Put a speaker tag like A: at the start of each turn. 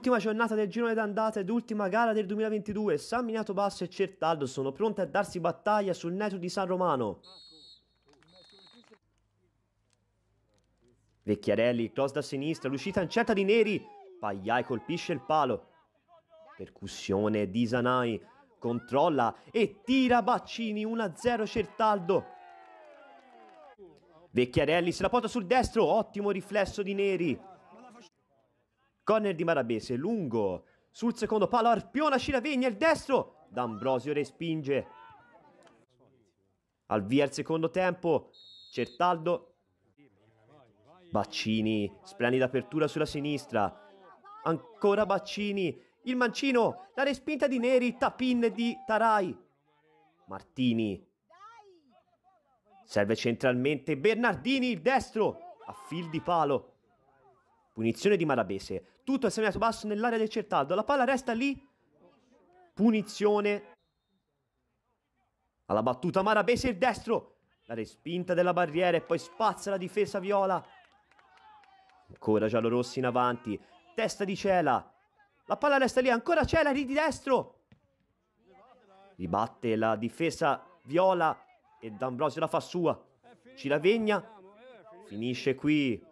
A: Ultima giornata del girone d'andata ed ultima gara del 2022, San Minato Basso e Certaldo sono pronte a darsi battaglia sul netto di San Romano. Vecchiarelli, cross da sinistra, l'uscita incerta di Neri, Pagliai colpisce il palo. Percussione di Sanai, controlla e tira Baccini, 1-0 Certaldo. Vecchiarelli se la porta sul destro, ottimo riflesso di Neri. Corner di Marabese, lungo, sul secondo palo Arpiona Sciravegna, il destro, D'Ambrosio respinge. Al via il secondo tempo, Certaldo, Baccini, splendida apertura sulla sinistra, ancora Baccini, il mancino, la respinta di Neri, tapin di Tarai, Martini, serve centralmente Bernardini, il destro, a fil di palo, Punizione di Marabese. Tutto è segnato basso nell'area del Certaldo. La palla resta lì. Punizione. Alla battuta Marabese il destro. La respinta della barriera e poi spazza la difesa viola. Ancora giallorossi in avanti. Testa di Cela. La palla resta lì. Ancora Cela lì di destro. Ribatte la difesa viola e D'Ambrosio la fa sua. Ciravegna finisce qui